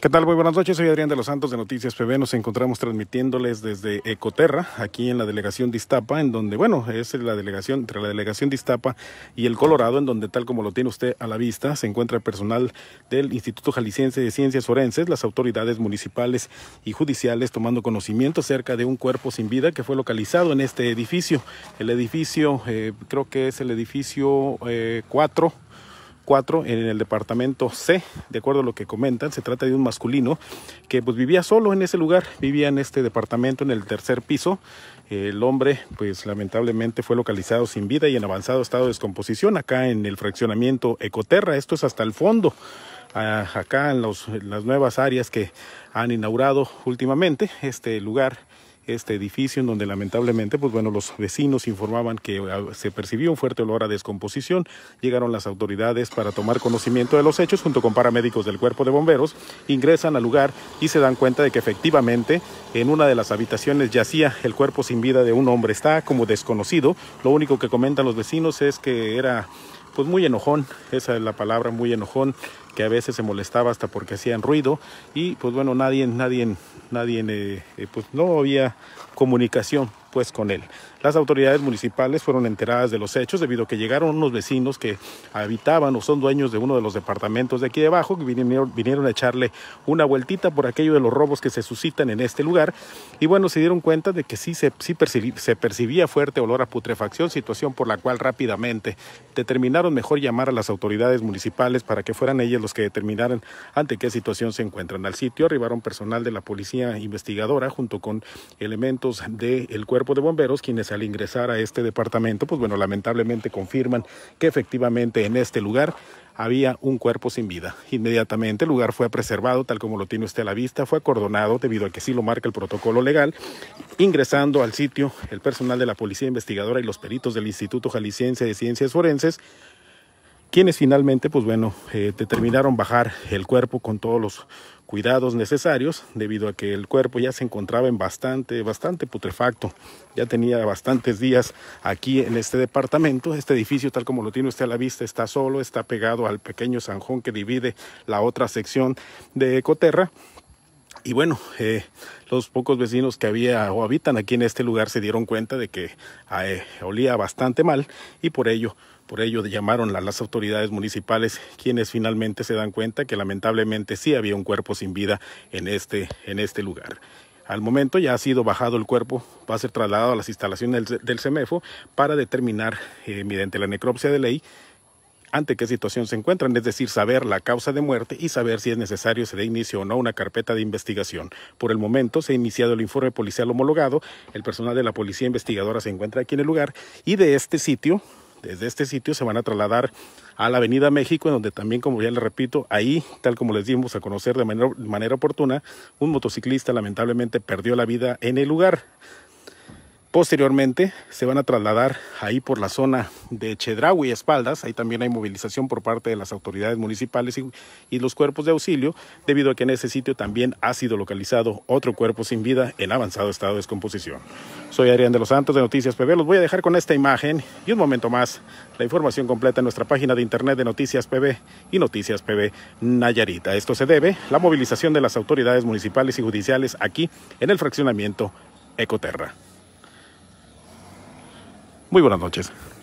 ¿Qué tal? Muy buenas noches, soy Adrián de los Santos de Noticias PB. Nos encontramos transmitiéndoles desde Ecoterra, aquí en la delegación de Iztapa, en donde, bueno, es la delegación, entre la delegación de Iztapa y el Colorado, en donde, tal como lo tiene usted a la vista, se encuentra el personal del Instituto Jalisciense de Ciencias Forenses, las autoridades municipales y judiciales tomando conocimiento acerca de un cuerpo sin vida que fue localizado en este edificio. El edificio, eh, creo que es el edificio 4. Eh, en el departamento C, de acuerdo a lo que comentan, se trata de un masculino que pues vivía solo en ese lugar, vivía en este departamento en el tercer piso. El hombre pues lamentablemente fue localizado sin vida y en avanzado estado de descomposición acá en el fraccionamiento Ecoterra, esto es hasta el fondo acá en, las nuevas áreas que han inaugurado últimamente. Este lugar este edificio en donde lamentablemente, pues bueno, los vecinos informaban que ah, se percibió un fuerte olor a descomposición. Llegaron las autoridades para tomar conocimiento de los hechos junto con paramédicos del cuerpo de bomberos, ingresan al lugar y se dan cuenta de que efectivamente en una de las habitaciones yacía el cuerpo sin vida de un hombre. Está como desconocido. Lo único que comentan los vecinos es que era pues muy enojón, esa es la palabra, muy enojón, que a veces se molestaba hasta porque hacían ruido y pues bueno, nadie, nadie, nadie, eh, eh, pues no había comunicación pues con él. Las autoridades municipales fueron enteradas de los hechos debido a que llegaron unos vecinos que habitaban o son dueños de uno de los departamentos de aquí debajo que vinieron, a echarle una vueltita por aquello de los robos que se suscitan en este lugar y bueno, se dieron cuenta de que sí, se, sí percibía fuerte olor a putrefacción, situación por la cual rápidamente determinaron mejor llamar a las autoridades municipales para que fueran ellos los que determinaran ante qué situación se encuentran. Al sitio arribaron personal de la policía investigadora junto con elementos del cuerpo de bomberos, quienes al ingresar a este departamento, pues bueno, lamentablemente confirman que efectivamente en este lugar había un cuerpo sin vida. Inmediatamente el lugar fue preservado tal como lo tiene usted a la vista, fue acordonado debido a que sí lo marca el protocolo legal. Ingresando al sitio, el personal de la Policía Investigadora y los peritos del Instituto Jalisciense de Ciencias Forenses quienes finalmente, pues bueno, eh, determinaron bajar el cuerpo con todos los cuidados necesarios, debido a que el cuerpo ya se encontraba en bastante, bastante putrefacto. Ya tenía bastantes días aquí en este departamento. Este edificio, tal como lo tiene usted a la vista, está solo, está pegado al pequeño zanjón que divide la otra sección de Ecoterra. Y bueno, eh, los pocos vecinos que había o habitan aquí en este lugar se dieron cuenta de que eh, olía bastante mal y por ello, por ello llamaron a las autoridades municipales, quienes finalmente se dan cuenta que lamentablemente sí había un cuerpo sin vida en este, en este lugar. Al momento ya ha sido bajado el cuerpo, va a ser trasladado a las instalaciones del, CEMEFO para determinar, eh, mediante la necropsia de ley, ante qué situación se encuentran, es decir, saber la causa de muerte y saber si es necesario se dé inicio o no a una carpeta de investigación. Por el momento se ha iniciado el informe policial homologado, el personal de la policía investigadora se encuentra aquí en el lugar y de este sitio, desde este sitio se van a trasladar a la Avenida México, en donde también, como ya les repito, ahí, tal como les dimos a conocer de manera, manera oportuna, un motociclista lamentablemente perdió la vida en el lugar. Posteriormente se van a trasladar ahí por la zona de Chedraui Espaldas, ahí también hay movilización por parte de las autoridades municipales y, y, los cuerpos de auxilio, debido a que en ese sitio también ha sido localizado otro cuerpo sin vida en avanzado estado de descomposición. Soy Adrián de los Santos de Noticias PB, los voy a dejar con esta imagen y un momento más la información completa en nuestra página de internet de Noticias PB y Noticias PB Nayarita. Esto se debe a la movilización de las autoridades municipales y judiciales aquí en el fraccionamiento Ecoterra. Muy buenas noches.